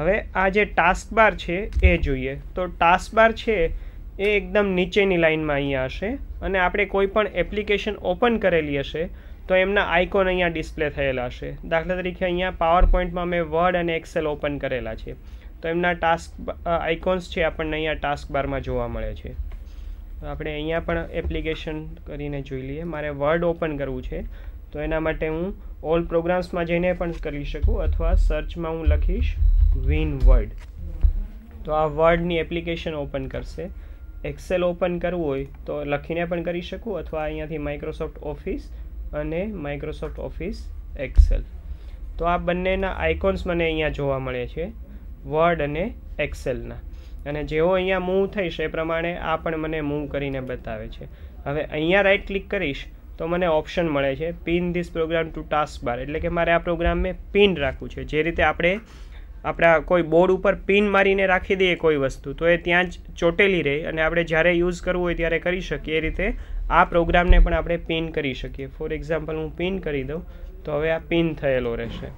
હવે આ જે ટાસ્ક બાર છે એ જોઈએ તો ટાસ્ક બાર છે એ એકદમ નીચેની લાઇનમાં અહીંયા હશે અને આપણે કોઈ પણ એપ્લિકેશન ઓપન કરેલી હશે તો એમના આઇકોન અહીંયા ડિસ્પ્લે થયેલા હશે દાખલા તરીકે અહીંયા પાવર પોઈન્ટમાં મેં વર્ડ અને એક્સેલ ઓપન કરેલા છે તો એમના ટાસ્ક આઇકોન્સ છે આપણને અહીંયા ટાસ્ક બારમાં જોવા મળે છે આપણે અહીંયા પણ એપ્લિકેશન કરીને જોઈ લઈએ મારે વર્ડ ઓપન કરવું છે તો એના માટે હું ઓલ પ્રોગ્રામ્સમાં જઈને પણ કરી શકું અથવા સર્ચમાં હું લખીશ વિન વર્ડ તો આ વર્ડની એપ્લિકેશન ઓપન કરશે એક્સેલ ઓપન કરવું હોય તો લખીને પણ કરી શકું અથવા અહીંયાથી માઇક્રોસોફ્ટ ઓફિસ અને માઇક્રોસોફ્ટ ઓફિસ એક્સેલ તો આ બંનેના આઇકોન્સ મને અહીંયા જોવા મળે છે વર્ડ અને એક્સેલના અને જેવો અહીંયા મૂવ થઈશ એ પ્રમાણે આ પણ મને મૂવ કરીને બતાવે છે હવે અહીંયા રાઈટ ક્લિક કરીશ તો મને ઓપ્શન મળે છે pin this program to taskbar એટલે કે મારે આ પ્રોગ્રામને પિન રાખવું છે જે રીતે આપણે આપણા કોઈ બોર્ડ ઉપર પિન મારીને રાખી દઈએ કોઈ વસ્તુ તો એ ત્યાં જ ચોટેલી રહે અને આપણે જ્યારે યુઝ કરવું હોય ત્યારે કરી શકીએ એ રીતે આ પ્રોગ્રામને પણ આપણે પિન કરી શકીએ ફોર એક્ઝામ્પલ હું પિન કરી દઉં તો હવે આ પિન થયેલો રહેશે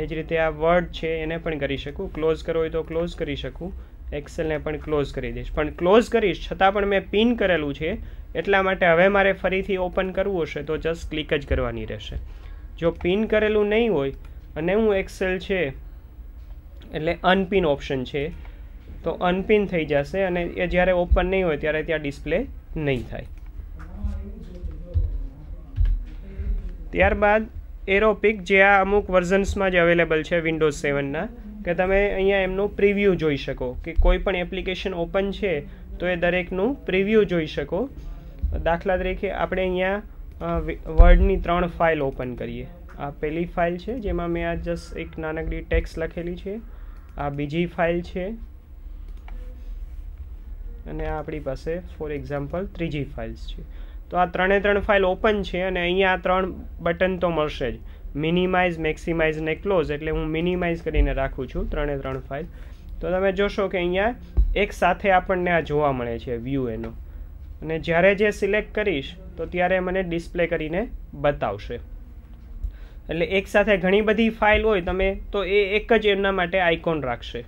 એ જ રીતે આ વર્ડ છે એને પણ કરી શકું ક્લોઝ કરવો હોય તો ક્લોઝ કરી શકું એક્સેલને પણ ક્લોઝ કરી દઈશ પણ ક્લોઝ કરીશ છતાં પણ મેં પિન કરેલું છે એટલા માટે હવે મારે ફરીથી ઓપન કરવું હશે તો જસ્ટ ક્લિક જ કરવાની રહેશે જો પિન કરેલું નહીં હોય અને હું એક્સેલ છે એટલે અનપિન ઓપ્શન છે તો અનપિન થઈ જશે અને એ જ્યારે ઓપન નહીં હોય ત્યારે ત્યાં ડિસ્પ્લે નહીં થાય ત્યારબાદ એરોપિક જે આ અમુક વર્ઝન્સમાં જ અવેલેબલ છે વિન્ડોઝ સેવનના કે તમે અહીંયા એમનું પ્રિવ્યૂ જોઈ શકો કે કોઈ પણ એપ્લિકેશન ઓપન છે તો એ દરેકનું પ્રિવ્યૂ જોઈ શકો દાખલા તરીકે આપણે અહીંયા વર્ડની ત્રણ ફાઇલ ઓપન કરીએ આ પહેલી ફાઇલ છે જેમાં મેં આ જસ્ટ એક નાનકડી ટેક્સ લખેલી છે આ બીજી ફાઇલ છે અને આપણી પાસે ફોર એક્ઝામ્પલ ત્રીજી ફાઇલ્સ છે તો આ ત્રણે ત્રણ ફાઇલ ઓપન છે અને અહીંયા આ ત્રણ બટન તો મળશે જ મિનિમાઇઝ મેક્સિમાઇઝ ને ક્લોઝ એટલે હું મિનિમાઇઝ કરીને રાખું છું ત્રણે ત્રણ ફાઇલ તો તમે જોશો કે અહીંયા એક સાથે આપણને આ જોવા મળે છે વ્યૂ એનો અને જ્યારે જે સિલેક્ટ કરીશ તો ત્યારે મને ડિસ્પ્લે કરીને બતાવશે એટલે એક સાથે ઘણી બધી ફાઇલ હોય તમે તો એ એક જ એમના માટે આઇકોન રાખશે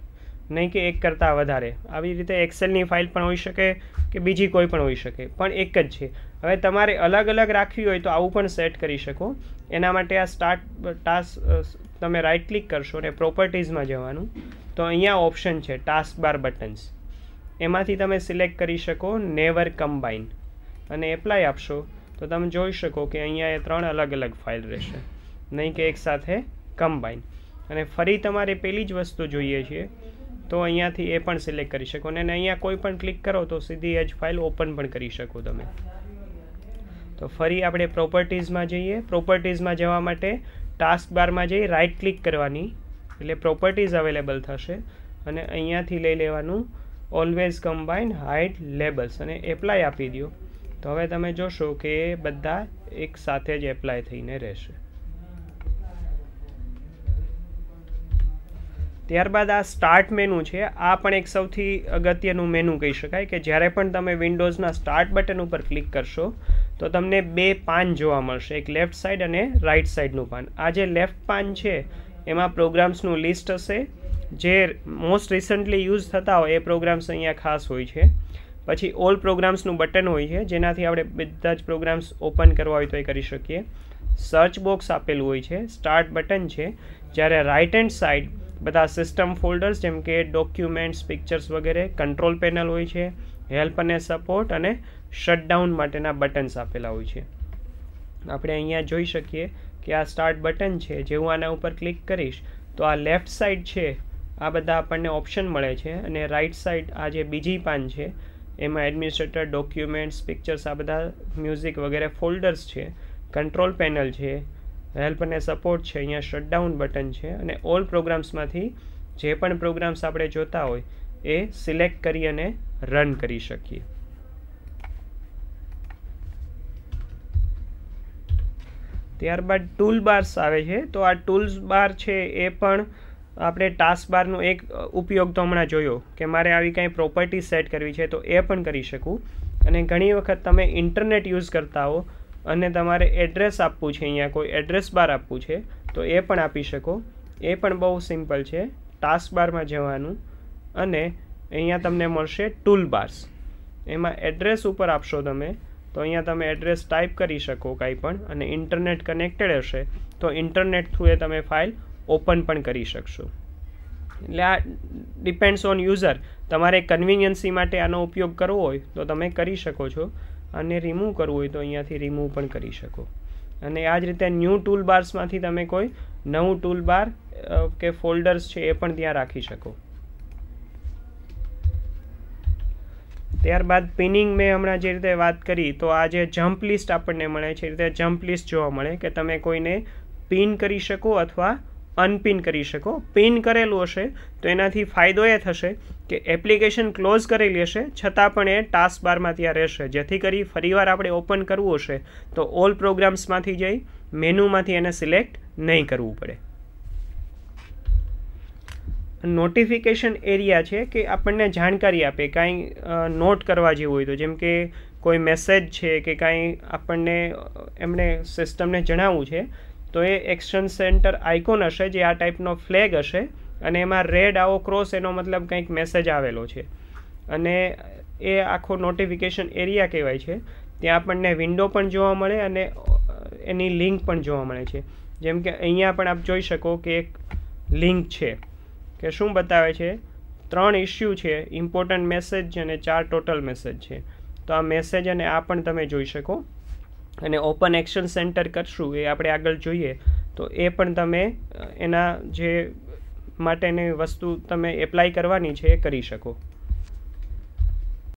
નહીં કે એક કરતાં વધારે આવી રીતે એક્સેલની ફાઇલ પણ હોઈ શકે કે બીજી કોઈ પણ હોઈ શકે પણ એક જ છે હવે તમારે અલગ અલગ રાખવી હોય તો આવું પણ સેટ કરી શકો એના માટે આ સ્ટાર્ટ ટાસ્ક તમે રાઇટ ક્લિક કરશો અને પ્રોપર્ટીઝમાં જવાનું તો અહીંયા ઓપ્શન છે ટાસ્ક બાર બટન્સ એમાંથી તમે સિલેક્ટ કરી શકો નેવર કમ્બાઇન અને એપ્લાય આપશો તો તમે જોઈ શકો કે અહીંયા એ ત્રણ અલગ અલગ ફાઇલ રહેશે નહીં કે એકસાથે સાથે કમ્બાઈન અને ફરી તમારે પેલી જ વસ્તુ જોઈએ છે તો અહીંયાથી એ પણ સિલેક્ટ કરી શકો અને અહીંયા કોઈ પણ ક્લિક કરો તો સીધી એજ ફાઇલ ઓપન પણ કરી શકો તમે તો ફરી આપણે પ્રોપર્ટીઝમાં જઈએ પ્રોપર્ટીઝમાં જવા માટે ટાસ્ક બારમાં જઈ રાઇટ ક્લિક કરવાની એટલે પ્રોપર્ટીઝ અવેલેબલ થશે અને અહીંયાથી લઈ લેવાનું ઓલવેઝ કમ્બાઇન હાઇટ લેબલ્સ અને એપ્લાય આપી દો તો હવે તમે જોશો કે બધા એક સાથે જ એપ્લાય થઈને રહેશે ત્યારબાદ આ સ્ટાર્ટ મેનુ છે આ પણ એક સૌથી અગત્યનું મેનુ કહી શકાય કે જ્યારે પણ તમે વિન્ડોઝના સ્ટાર્ટ બટન ઉપર ક્લિક કરશો તો તમને બે પાન જોવા મળશે એક લેફ્ટ સાઈડ અને રાઈટ સાઈડનું પાન આ જે લેફ્ટ પાન છે એમાં પ્રોગ્રામ્સનું લિસ્ટ હશે જે મોસ્ટ રિસન્ટલી યુઝ થતા હોય એ પ્રોગ્રામ્સ અહીંયા ખાસ હોય છે પછી ઓલ પ્રોગ્રામ્સનું બટન હોય છે જેનાથી આપણે બધા જ પ્રોગ્રામ્સ ઓપન કરવા હોય તો એ કરી શકીએ સર્ચ બોક્સ આપેલું હોય છે સ્ટાર્ટ બટન છે જ્યારે રાઇટ હેન્ડ સાઈડ બધા સિસ્ટમ ફોલ્ડર્સ જેમ કે ડોક્યુમેન્ટ્સ પિક્ચર્સ વગેરે કંટ્રોલ પેનલ હોય છે હેલ્પ અને સપોર્ટ અને શટડાઉન માટેના બટન્સ આપેલા હોય છે આપણે અહીંયા જોઈ શકીએ કે આ સ્ટાર્ટ બટન છે જે હું આના ઉપર ક્લિક કરીશ તો આ લેફ્ટ સાઈડ છે આ બધા આપણને ઓપ્શન મળે છે અને રાઈટ સાઈડ આ જે બીજી પાન છે એમાં એડમિનિસ્ટ્રેટર ડોક્યુમેન્ટ્સ પિક્ચર્સ આ બધા મ્યુઝિક વગેરે ફોલ્ડર્સ છે કંટ્રોલ પેનલ છે હેલ્પ અને સપોર્ટ છે અહીંયા શટડાઉન બટન છે અને ઓલ પ્રોગ્રામ્સમાંથી જે પણ પ્રોગ્રામ્સ આપણે જોતા હોય એ સિલેક્ટ કરી અને રન કરી શકીએ ત્યારબાદ ટૂલ બાર્સ આવે છે તો આ ટૂલ્સ બાર છે એ પણ આપણે ટાસ્ક બારનો એક ઉપયોગ તો હમણાં જોયો કે મારે આવી કાંઈ પ્રોપર્ટી સેટ કરવી છે તો એ પણ કરી શકું અને ઘણી વખત તમે ઇન્ટરનેટ યુઝ કરતા હોવ અને તમારે એડ્રેસ આપવું છે અહીંયા કોઈ એડ્રેસ બાર આપવું છે તો એ પણ આપી શકો એ પણ બહુ સિમ્પલ છે ટાસ્ક બારમાં જવાનું અને અહીંયા તમને મળશે ટૂલ બાર્સ એમાં એડ્રેસ ઉપર આપશો તમે તો અહીંયા તમે એડ્રેસ ટાઈપ કરી શકો કાંઈ પણ અને ઇન્ટરનેટ કનેક્ટેડ હશે તો ઇન્ટરનેટ થ્રુએ તમે ફાઇલ ઓપન પણ કરી શકશો એટલે આ ડિપેન્ડ્સ ઓન યુઝર તમારે કન્વિનિયન્સી માટે આનો ઉપયોગ કરવો હોય તો તમે કરી શકો છો અને રિમૂવ કરવું હોય તો અહીંયાથી રિમૂવ પણ કરી શકો અને આ જ રીતે ન્યૂ ટૂલ બાર્સમાંથી તમે કોઈ નવું ટૂલ બાર કે ફોલ્ડર્સ છે એ પણ ત્યાં રાખી શકો ત્યારબાદ પિનિંગ મેં હમણાં જે રીતે વાત કરી તો આ જે જમ્પ લિસ્ટ આપણને મળે છે એ રીતે જમ્પ લિસ્ટ જોવા મળે કે તમે કોઈને પિન કરી શકો અથવા અનપિન કરી શકો પિન કરેલું હશે તો એનાથી ફાયદો એ થશે કે એપ્લિકેશન ક્લોઝ કરેલી હશે છતાં પણ એ ટાસ્ક બારમાં ત્યાં રહેશે જેથી કરી ફરીવાર આપણે ઓપન કરવું હશે તો ઓલ પ્રોગ્રામ્સમાંથી જઈ મેનુમાંથી એને સિલેક્ટ નહીં કરવું પડે નોટિફિકેશન એરિયા છે કે આપણને જાણકારી આપે કાંઈ નોટ કરવા જેવું હોય તો જેમ કે કોઈ મેસેજ છે કે કાંઈ આપણને એમણે સિસ્ટમને જણાવવું છે તો એ એક્શન સેન્ટર આઇકોન હશે જે આ ટાઈપનો ફ્લેગ હશે અને એમાં રેડ આવો ક્રોસ એનો મતલબ કંઈક મેસેજ આવેલો છે અને એ આખો નોટિફિકેશન એરિયા કહેવાય છે ત્યાં આપણને વિન્ડો પણ જોવા મળે અને એની લિંક પણ જોવા મળે છે જેમ કે અહીંયા પણ આપ જોઈ શકો કે એક લિંક છે કે શું બતાવે છે ત્રણ ઇશ્યુ છે ઇમ્પોર્ટન્ટ મેસેજ અને ચાર ટોટલ મેસેજ છે તો આ મેસેજ અને આ પણ તમે જોઈ શકો અને ઓપન એક્શન સેન્ટર કરશું એ આપણે આગળ જોઈએ તો એ પણ તમે એના જે માટેની વસ્તુ તમે એપ્લાય કરવાની છે એ કરી શકો